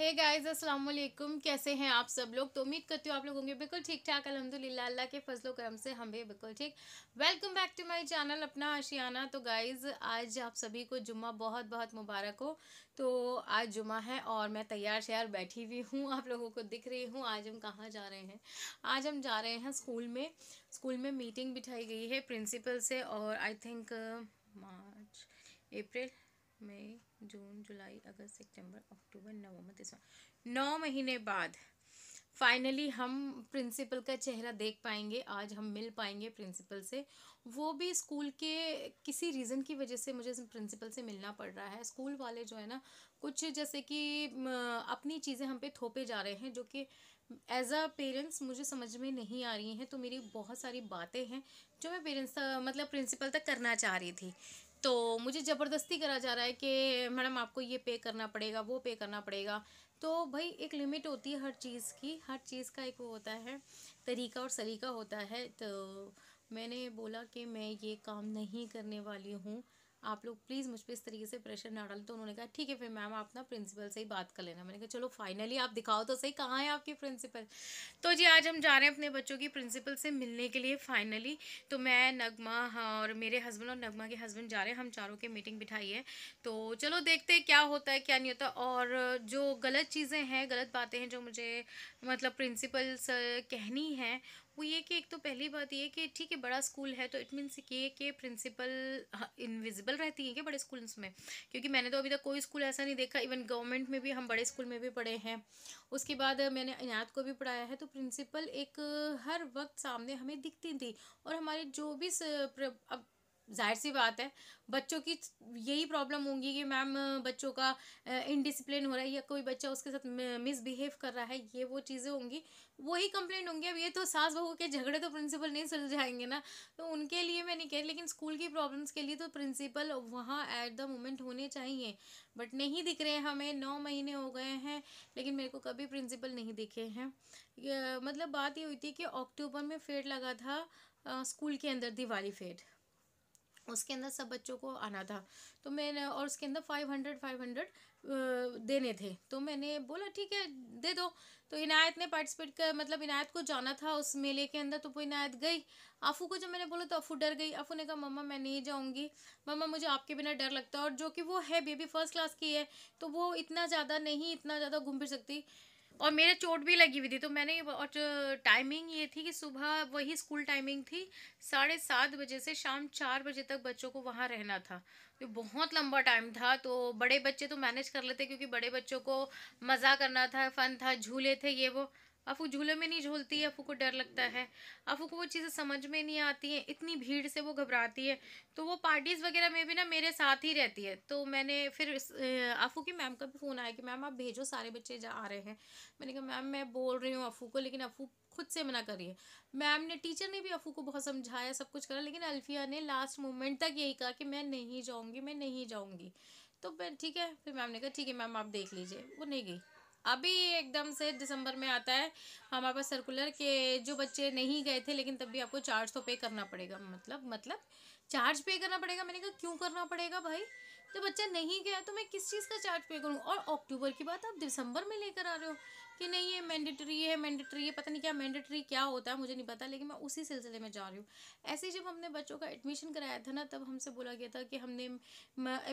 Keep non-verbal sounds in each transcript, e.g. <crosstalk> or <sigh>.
Hey guys अस्सलाम वालेकुम कैसे हैं आप सब लोग तो उम्मीद करती हूँ आप लोग होंगे बिल्कुल ठीक ठाक अलहमदिल्ला अल्लाह के फजलो करम से हम भी बिल्कुल ठीक welcome back to my channel अपना आशियाना तो गाइस आज आप सभी को जुम्मा बहुत बहुत मुबारक हो तो आज जुम्मा है और मैं तैयार शैर बैठी हुई हूँ आप लोगों को दिख रही हूँ आज हम कहाँ जा रहे हैं आज हम जा रहे हैं स्कूल में स्कूल में मीटिंग बिठाई गई है प्रिंसिपल से और आई थिंक मार्च अप्रैल मई जून जुलाई अगस्त सितंबर अक्टूबर नवंबर दिसंबर नौ महीने बाद फाइनली हम प्रिंसिपल का चेहरा देख पाएंगे आज हम मिल पाएंगे प्रिंसिपल से वो भी स्कूल के किसी रीज़न की वजह से मुझे प्रिंसिपल से मिलना पड़ रहा है स्कूल वाले जो है ना कुछ जैसे कि अपनी चीज़ें हम पे थोपे जा रहे हैं जो कि एज अ पेरेंट्स मुझे समझ में नहीं आ रही हैं तो मेरी बहुत सारी बातें हैं जो मैं पेरेंट्स मतलब प्रिंसिपल तक करना चाह रही थी तो मुझे ज़बरदस्ती करा जा रहा है कि मैडम आपको ये पे करना पड़ेगा वो पे करना पड़ेगा तो भाई एक लिमिट होती है हर चीज़ की हर चीज़ का एक वो होता है तरीका और सलीका होता है तो मैंने बोला कि मैं ये काम नहीं करने वाली हूँ आप लोग प्लीज़ मुझ पर इस तरीके से प्रेशर ना डालें तो उन्होंने कहा ठीक है फिर मैम आप ना प्रिंसिपल से ही बात कर लेना मैंने कहा चलो फाइनली आप दिखाओ तो सही कहाँ है आपकी प्रिंसिपल तो जी आज हम जा रहे हैं अपने बच्चों की प्रिंसिपल से मिलने के लिए फाइनली तो मैं नगमा हाँ, और मेरे हस्बैंड और नगमा के हस्बैंड जा रहे हैं हम चारों के मीटिंग बिठाई है तो चलो देखते हैं क्या होता है क्या नहीं होता और जो गलत चीज़ें हैं गलत बातें हैं जो मुझे मतलब प्रिंसिपल सर कहनी है वो ये कि एक तो पहली बात ये कि ठीक है बड़ा स्कूल है तो इट मीन्स ये कि प्रिंसिपल इनविजिबल हाँ, रहती है क्या बड़े स्कूल्स में क्योंकि मैंने तो अभी तक कोई स्कूल ऐसा नहीं देखा इवन गवर्नमेंट में भी हम बड़े स्कूल में भी पढ़े हैं उसके बाद मैंने अनाथ को भी पढ़ाया है तो प्रिंसिपल एक हर वक्त सामने हमें दिखती थी और हमारे जो भी अब जाहिर सी बात है बच्चों की यही प्रॉब्लम होंगी कि मैम बच्चों का इनडिसिप्लिन हो रहा है या कोई बच्चा उसके साथ मिसबिहेव कर रहा है ये वो चीज़ें होंगी वही कंप्लेंट होंगी अब ये तो सास बहू के झगड़े तो प्रिंसिपल नहीं सुलझाएंगे ना तो उनके लिए मैं नहीं कह रही लेकिन स्कूल की प्रॉब्लम्स के लिए तो प्रिंसिपल वहाँ एट द मोमेंट होने चाहिए बट नहीं दिख रहे हमें नौ महीने हो गए हैं लेकिन मेरे को कभी प्रिंसिपल नहीं दिखे हैं मतलब बात ये हुई थी कि अक्टूबर में फेड लगा था स्कूल के अंदर दिवाली फेड उसके अंदर सब बच्चों को आना था तो मैंने और उसके अंदर फाइव हंड्रेड फाइव हंड्रेड देने थे तो मैंने बोला ठीक है दे दो तो इनायत ने पार्टिसिपेट कर मतलब इनायत को जाना था उस मेले के अंदर तो वो इनायत गई आफू को जब मैंने बोला तो अफू डर गई आफू ने कहा मम्मा मैं नहीं जाऊँगी मम्मा मुझे आपके बिना डर लगता है और जो कि वो है बेबी फर्स्ट क्लास की है तो वो इतना ज़्यादा नहीं इतना ज़्यादा घूम फिर सकती और मेरे चोट भी लगी हुई थी तो मैंने और टाइमिंग ये थी कि सुबह वही स्कूल टाइमिंग थी साढ़े सात बजे से शाम चार बजे तक बच्चों को वहाँ रहना था तो बहुत लंबा टाइम था तो बड़े बच्चे तो मैनेज कर लेते क्योंकि बड़े बच्चों को मज़ा करना था फ़न था झूले थे ये वो अफू झूले में नहीं झूलती है अफू को डर लगता है अफू को वो चीज़ें समझ में नहीं आती हैं इतनी भीड़ से वो घबराती है तो वो पार्टीज़ वगैरह में भी ना मेरे साथ ही रहती है तो मैंने फिर अफू की मैम का भी फ़ोन आया कि मैम आप भेजो सारे बच्चे जा आ रहे हैं मैंने कहा मैम मैं बोल रही हूँ अफू को लेकिन अफू खुद से मना करिए मैम ने टीचर ने भी अफू को बहुत समझाया सब कुछ करा लेकिन अल्फिया ने लास्ट मोमेंट तक यही कहा कि मैं नहीं जाऊँगी मैं नहीं जाऊँगी तो ठीक है फिर मैम ने कहा ठीक है मैम आप देख लीजिए वो नहीं गई अभी एकदम से दिसंबर में आता है हमारे पास सर्कुलर के जो बच्चे नहीं गए थे लेकिन तब भी आपको चार्ज तो पे करना पड़ेगा मतलब मतलब चार्ज पे करना पड़ेगा मैंने कहा क्यों करना पड़ेगा भाई तो बच्चा नहीं गया तो मैं किस चीज़ का चार्ज पे करूँ और अक्टूबर की बात आप दिसंबर में लेकर आ रहे हो कि नहीं ये मैंडेटरी है मैंडेटरी है पता नहीं क्या मैंडेटरी क्या होता है मुझे नहीं पता लेकिन मैं उसी सिलसिले में जा रही हूँ ऐसे जब हमने बच्चों का एडमिशन कराया था ना तब हमसे बोला गया था कि हमने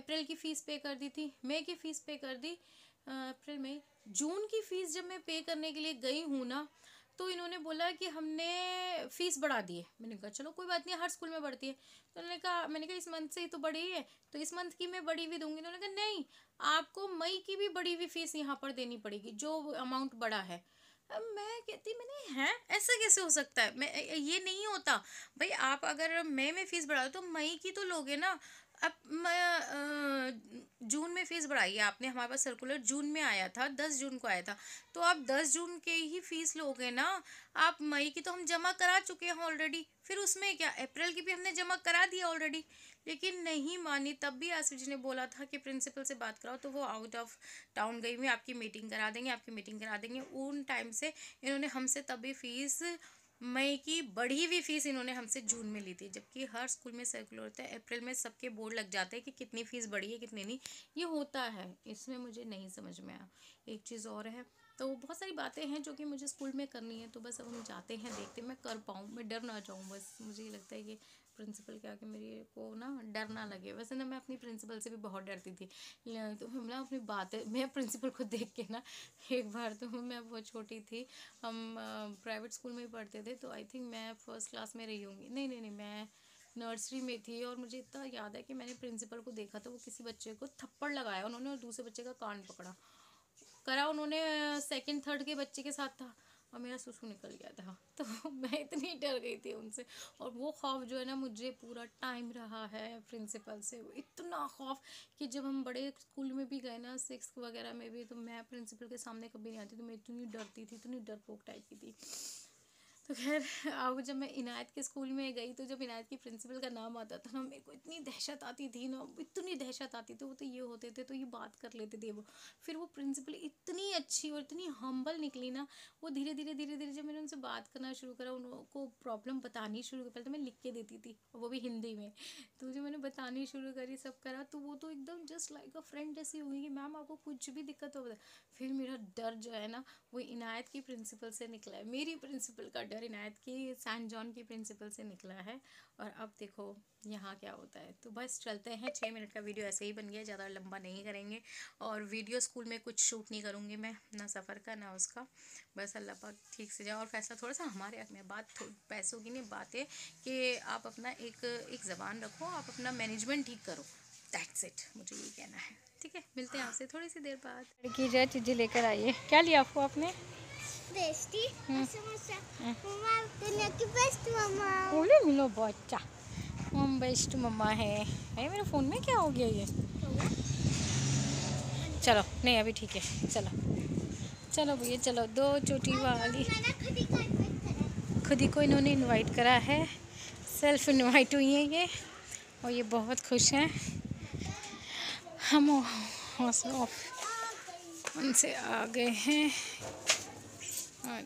अप्रैल की फ़ीस पे कर दी थी मई की फ़ीस पे कर दी अप्रैल में जून की फ़ीस जब मैं पे करने के लिए गई हूँ ना तो इन्होंने बोला कि हमने फ़ीस बढ़ा दी है मैंने कहा चलो कोई बात नहीं हर स्कूल में बढ़ती है तो उन्होंने कहा मैंने कहा इस मंथ से ही तो बढ़ी है तो इस मंथ की मैं बढ़ी हुई दूंगी तो उन्होंने कहा नहीं आपको मई की भी बढ़ी हुई फ़ीस यहाँ पर देनी पड़ेगी जो अमाउंट बढ़ा है अब मैं कहती मैंने हैं ऐसा कैसे हो सकता है मैं ये नहीं होता भाई आप अगर मई में फ़ीस बढ़ा दो तो मई की तो लोगे ना अब जून में फ़ीस बढ़ाई है आपने हमारे पास सर्कुलर जून में आया था दस जून को आया था तो आप दस जून के ही फ़ीस लोगे ना आप मई की तो हम जमा करा चुके हैं ऑलरेडी फिर उसमें क्या अप्रैल की भी हमने जमा करा दिया ऑलरेडी लेकिन नहीं मानी तब भी आसिफ जी ने बोला था कि प्रिंसिपल से बात कराओ तो वो आउट ऑफ टाउन गई हुई आपकी मीटिंग करा देंगे आपकी मीटिंग करा देंगे उन टाइम से इन्होंने हमसे तभी फ़ीस मई की बढ़ी हुई फीस इन्होंने हमसे जून में ली थी जबकि हर स्कूल में सर्कुलर होता है अप्रैल में सबके बोर्ड लग जाते हैं कि कितनी फ़ीस बढ़ी है कितनी नहीं ये होता है इसमें मुझे नहीं समझ में आया एक चीज़ और है तो बहुत सारी बातें हैं जो कि मुझे स्कूल में करनी है तो बस अब हम जाते हैं देखते मैं कर पाऊँ मैं डर ना जाऊँ बस मुझे ये लगता है कि प्रिंसिपल के आगे मेरे को ना डर ना लगे वैसे ना मैं अपनी प्रिंसिपल से भी बहुत डरती थी तो हम ना अपनी बातें मैं प्रिंसिपल को देख के ना एक बार तो मैं बहुत छोटी थी हम प्राइवेट स्कूल में ही पढ़ते थे तो आई थिंक मैं फर्स्ट क्लास में रही होंगी नहीं नहीं नहीं मैं नर्सरी में थी और मुझे इतना याद है कि मैंने प्रिंसिपल को देखा तो वो किसी बच्चे को थप्पड़ लगाया उन्होंने और दूसरे बच्चे का कान पकड़ा करा उन्होंने सेकेंड थर्ड के बच्चे के साथ था और मेरा सुसु निकल गया था <laughs> तो मैं इतनी डर गई थी उनसे और वो खौफ जो है ना मुझे पूरा टाइम रहा है प्रिंसिपल से इतना खौफ कि जब हम बड़े स्कूल में भी गए ना सिक्स वगैरह में भी तो मैं प्रिंसिपल के सामने कभी नहीं आती तो मैं इतनी डरती थी इतनी डरपोक टाइप की थी तो खैर अब जब मैं इनायत के स्कूल में गई तो जब इनायत की प्रिंसिपल का नाम आता था ना मेरे को इतनी दहशत आती थी ना इतनी दहशत आती थी वो तो ये होते थे तो ये बात कर लेते थे वो फिर वो प्रिंसिपल इतनी अच्छी और इतनी हम्बल निकली ना वो धीरे धीरे धीरे धीरे जब मैंने उनसे बात करना शुरू करा उनको प्रॉब्लम बतानी शुरू पहले तो मैं लिख के देती थी वो भी हिंदी में तो जो मैंने बतानी शुरू करी सब करा तो वो तो एकदम जस्ट लाइक अ फ्रेंड जैसी हुई कि मैम आपको कुछ भी दिक्कत हो फिर मेरा डर जो है ना वो इनायत की प्रिंसिपल से निकला है मेरी प्रिंसिपल का डर और इनायत की सैन जॉन की प्रिंसिपल से निकला है और अब देखो यहाँ क्या होता है तो बस चलते हैं छः मिनट का वीडियो ऐसे ही बन गया ज़्यादा लंबा नहीं करेंगे और वीडियो स्कूल में कुछ शूट नहीं करूँगी मैं ना सफ़र का ना उसका बस अल्लाह पाक ठीक से जाए और फैसला थोड़ा सा हमारे हक में बात पैसों की नहीं बात है कि आप अपना एक एक ज़बान रखो आप अपना मैनेजमेंट ठीक करो दैट्स इट मुझे ये कहना है ठीक है मिलते हैं आपसे थोड़ी सी देर बाद लड़की जय चीज़ें लेकर आइए क्या लिया आपको आपने tasty. Samosa. मम्मा दुनिया की बेस्ट मम्मा बोले मिलो बच्चा मम बेस्ट मम्मा है अरे मेरे फ़ोन में क्या हो गया ये चलो नहीं अभी ठीक है चलो चलो भैया चलो दो चोटी वाली खुद ही को इन्होंने इनवाइट करा है सेल्फ इनवाइट हुई है ये और ये बहुत खुश हैं हम ऑफ उनसे आ गए हैं हाँ।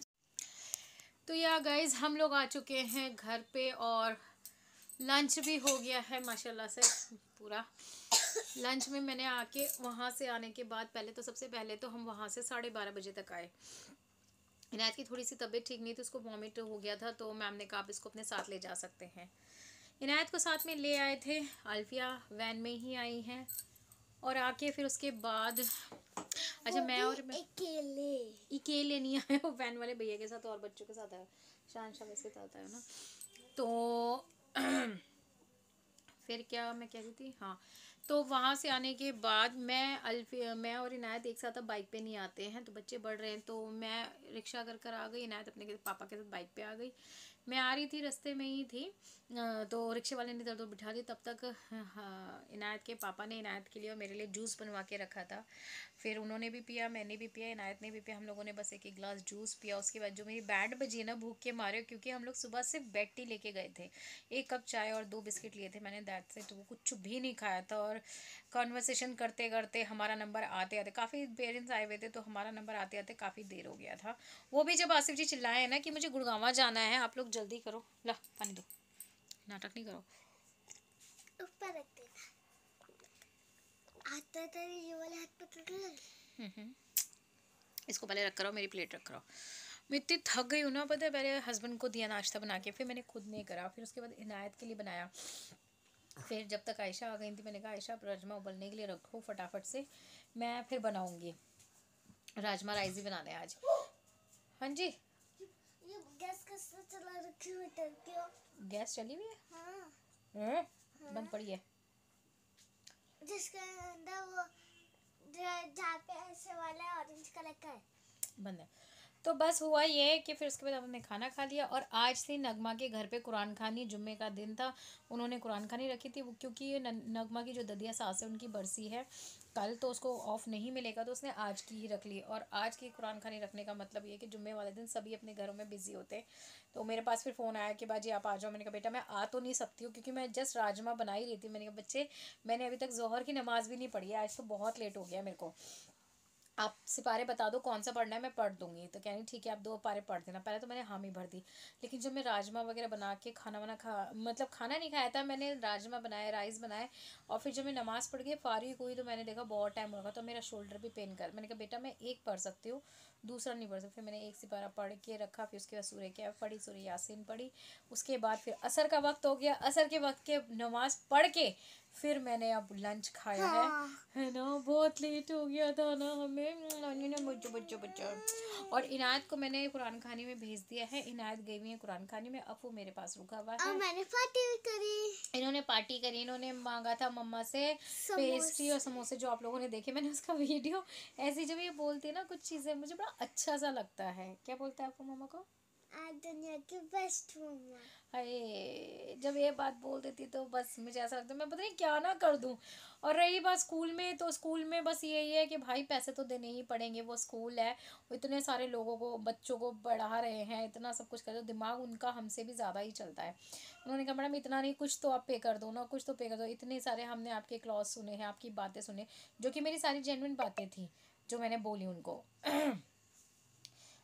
तो या गाइज हम लोग आ चुके हैं घर पे और लंच भी हो गया है माशाल्लाह से पूरा लंच में मैंने आके वहाँ से आने के बाद पहले तो सबसे पहले तो हम वहाँ से साढ़े बारह बजे तक आए इनायत की थोड़ी सी तबीयत ठीक नहीं थी उसको वॉमिट हो गया था तो मैम ने कहा आप इसको अपने साथ ले जा सकते हैं इनायत को साथ में ले आए थे अल्फिया वैन में ही आई हैं और आके फिर उसके बाद अच्छा मैं और अकेले अकेले नहीं आया वो वैन वाले भैया के साथ और बच्चों के साथ आया शान शाह के साथ आया ना तो <clears throat> फिर क्या मैं कह रही थी हाँ तो वहाँ से आने के बाद मैं अल्फी मैं और इनायत एक साथ अब बाइक पे नहीं आते हैं तो बच्चे बढ़ रहे हैं तो मैं रिक्शा कर कर आ गई इनायत अपने के पापा के साथ बाइक पे आ गई मैं आ रही थी रास्ते में ही थी तो रिक्शे वाले ने इधर दर्द बिठा दी तब तक इनायत के पापा ने इनायत के लिए और मेरे लिए जूस बनवा के रखा था फिर उन्होंने भी पिया मैंने भी पिया इनायत ने भी पिया हम लोगों ने बस एक एक गिलास जूस पिया उसके बाद जो मेरी बैट बजी ना भूख के मारे क्योंकि हम लोग सुबह से बेड टी लेके गए थे एक कप चाय और दो बिस्किट लिए थे मैंने दैट से तो वो कुछ भी नहीं खाया था और कॉन्वर्सेशन करते करते हमारा नंबर आते आते काफ़ी पेरेंट्स आए हुए थे तो हमारा नंबर आते आते काफ़ी देर हो गया था वो भी जब आसिफ जी चिल्लाए ना कि मुझे गुड़गावा जाना है आप लोग जल्दी करो ला पानी दो नाटक नहीं करो ऊपर रख देना तेरे तो ये वाले हाथ पर टूट लगे इसको पहले रख करो मेरी प्लेट रख करो मैं इतनी थक गई हूँ ना पता है पहले हस्बैंड को दिया नाश्ता बना के फिर मैंने खुद नहीं करा फिर उसके बाद इनायत के लिए बनाया फिर जब तक आयशा आ गई थी मैंने कहा आयशा राजमा उबलने के लिए रखो फटाफट से मैं फिर बनाऊंगी राजमा राइस ही बनाने आज हाँ जी ये गैस चला रखी हुई गैस चली हुई है हाँ, हाँ। बंद पड़ी है जिसके अंदर वो जहाँ पे ऐसे वाला ऑरेंज कलर का है बंद है तो बस हुआ ये कि फिर उसके बाद हमने खाना खा लिया और आज से नगमा के घर पे कुरान खानी जुम्मे का दिन था उन्होंने कुरान खानी रखी थी वो क्योंकि ये नगमा की जो ददिया सास है उनकी बरसी है कल तो उसको ऑफ़ नहीं मिलेगा तो उसने आज की ही रख ली और आज की कुरान खानी रखने का मतलब ये कि जुम्मे वाले दिन सभी अपने घरों में बिज़ी होते तो मेरे पास फिर फ़ोन आया कि बाजी आप आ जाओ मैंने कहा बेटा मैं आ तो नहीं सकती हूँ क्योंकि मैं जस्ट राजमा बना ही रही थी मैंने कहा बच्चे मैंने अभी तक जहर की नमाज़ भी नहीं पढ़ी आज तो बहुत लेट हो गया मेरे को आप सिपारे बता दो कौन सा पढ़ना है मैं पढ़ दूंगी तो कह रही ठीक है आप दो पारे पढ़ देना पहले तो मैंने हामी भर दी लेकिन जब मैं राजमा वगैरह बना के खाना वाना खा मतलब खाना नहीं खाया था मैंने राजमा बनाए राइस बनाए और फिर जब मैं नमाज़ पढ़ के फारिग हुई तो मैंने देखा बहुत टाइम होगा तो मेरा शोल्डर भी पेन कर मैंने कहा बेटा मैं एक पढ़ सकती हूँ दूसरा नहीं पढ़ सकते फिर मैंने एक सिपारा पढ़ के रखा फिर उसके बाद सूर्य क्या पढ़ी सूर्य यासिन पढ़ी उसके बाद फिर असर का वक्त हो गया असर के वक्त के नमाज पढ़ के फिर मैंने अब लंच खाया हाँ। है है ना बहुत लेट हो गया था ना हमें ना बच्चों बच्चों बच्चों और इनायत को मैंने कुरान खानी में भेज दिया है इनायत गई हुई है कुरान खानी में अब वो मेरे पास रुका हुआ है मैंने पार्टी करी इन्होंने पार्टी करी इन्होंने मांगा था मम्मा से पेस्ट्री और समोसे जो आप लोगों ने देखे मैंने उसका वीडियो ऐसी जब ये बोलती है ना कुछ चीज़ें मुझे ना अच्छा सा लगता है क्या बोलते हैं आपको मामा को दुनिया की बेस्ट अरे जब ये बात बोल देती तो बस मुझे ऐसा लगता मैं पता नहीं क्या ना कर दूँ और रही बात स्कूल में तो स्कूल में बस यही है कि भाई पैसे तो देने ही पड़ेंगे वो स्कूल है इतने सारे लोगों को बच्चों को बढ़ा रहे हैं इतना सब कुछ कर रहे तो दिमाग उनका हमसे भी ज़्यादा ही चलता है उन्होंने कहा मैडम इतना नहीं कुछ तो आप पे कर दो ना कुछ तो पे कर दो इतने सारे हमने आपके क्लॉज सुने हैं आपकी बातें सुने जो कि मेरी सारी जेनविन बातें थी जो मैंने बोली उनको <clears throat>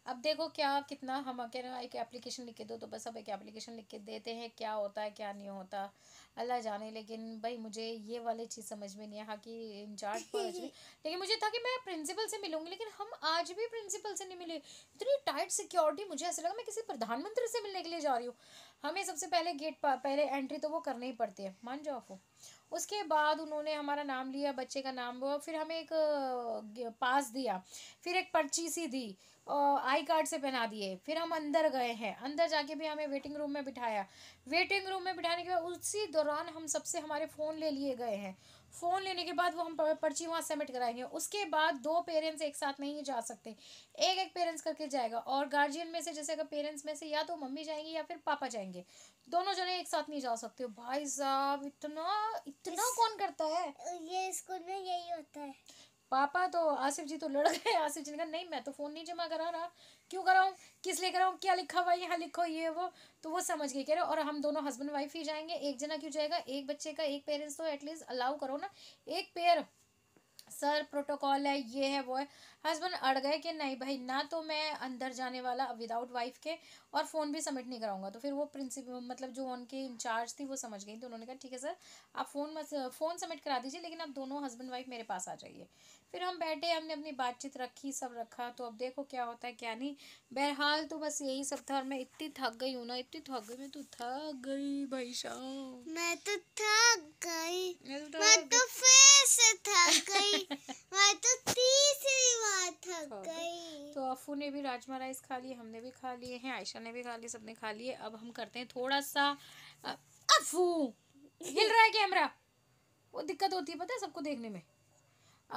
अब देखो क्या कितना हम अगर एक एप्लीकेशन लिख के दो तो बस अब एक एप्लीकेशन लिख के देते हैं क्या होता है क्या नहीं होता अल्लाह जाने लेकिन भाई मुझे ये वाली चीज़ समझ में नहीं आ कि इंचार्ज कॉलेज में लेकिन मुझे था कि मैं प्रिंसिपल से मिलूंगी लेकिन हम आज भी प्रिंसिपल से नहीं मिले इतनी टाइट सिक्योरिटी मुझे ऐसा लगा मैं किसी प्रधानमंत्री से मिलने के लिए जा रही हूँ हमें सबसे पहले गेट पर पहले एंट्री तो वो करनी ही पड़ती है मान जाओ आपको उसके बाद उन्होंने हमारा नाम लिया बच्चे का नाम वो फिर हमें एक पास दिया फिर एक पर्ची सी दी और आई कार्ड से पहना दिए फिर हम अंदर गए हैं अंदर जाके भी हमें वेटिंग रूम में बिठाया वेटिंग रूम में बिठाने के बाद उसी दौरान हम सबसे हमारे फ़ोन ले लिए गए हैं फ़ोन लेने के बाद वो हम पर्ची वहाँ सबमिट कराएंगे उसके बाद दो पेरेंट्स एक साथ नहीं जा सकते एक एक पेरेंट्स करके जाएगा और गार्जियन में से जैसे अगर पेरेंट्स में से या तो मम्मी जाएंगे या फिर पापा जाएंगे दोनों जने एक साथ नहीं जा सकते भाई साहब इतना इतना कौन करता है ये स्कूल में यही होता है पापा तो आसिफ जी तो लड़ गए आसिफ जी ने कहा नहीं मैं तो फ़ोन नहीं जमा करा रहा क्यों कराऊँ किस लिए कराऊँ क्या लिखा हुआ यहाँ लिखो ये वो तो वो समझ गए कह रहे और हम दोनों हस्बैंड वाइफ ही जाएंगे एक जना क्यों जाएगा एक बच्चे का एक पेरेंट्स तो एटलीस्ट अलाउ करो ना एक पेयर सर प्रोटोकॉल है ये है वो है हस्बैंड अड़ गए कि नहीं भाई ना तो मैं अंदर जाने वाला विदाउट वाइफ के और फ़ोन भी सबमिट नहीं कराऊंगा तो फिर वो प्रिंसिपल मतलब जो उनके इंचार्ज थी वो समझ गई तो उन्होंने कहा ठीक है सर आप फ़ोन मत फ़ोन सबमिट करा दीजिए लेकिन आप दोनों हस्बैंड वाइफ मेरे पास आ जाइए फिर हम बैठे हमने अपनी बातचीत रखी सब रखा तो अब देखो क्या होता है क्या नहीं बहरहाल तो बस यही सब था और मैं इतनी थक गई हूँ ना इतनी थक गई मैं तो थक गई भाई शाह मैं तो थक गई मैं तो, मैं तो फिर से थक गई मैं तो तीसरी बार थक गई तो अफू ने भी राजमा राइस खा लिए हमने भी खा लिए हैं आयशा ने भी खा लिए सबने खा लिए अब हम करते हैं थोड़ा सा अफू हिल रहा है कैमरा वो दिक्कत होती है पता है सबको देखने में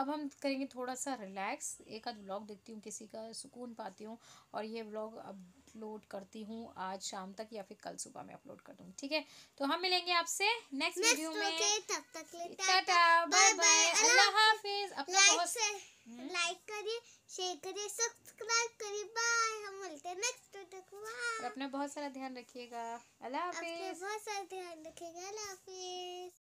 अब हम करेंगे थोड़ा सा रिलैक्स एक आध ब्लॉग देखती हूँ किसी का सुकून पाती हूँ और ये ब्लॉग अपलोड करती हूँ आज शाम तक या फिर कल सुबह में अपलोड कर दूंगी ठीक है तो हम मिलेंगे आपसे नेक्स्ट वीडियो में टाटा बाय बाय अल्लाह लाइक हम्म। करिए शेयर करिए सब्सक्राइब करिए बाय हम मिलते हैं नेक्स्ट तक और अपना बहुत सारा ध्यान रखिएगा अल्लाह हाफिज बहुत सारा ध्यान रखिएगा अल्लाह हाफिज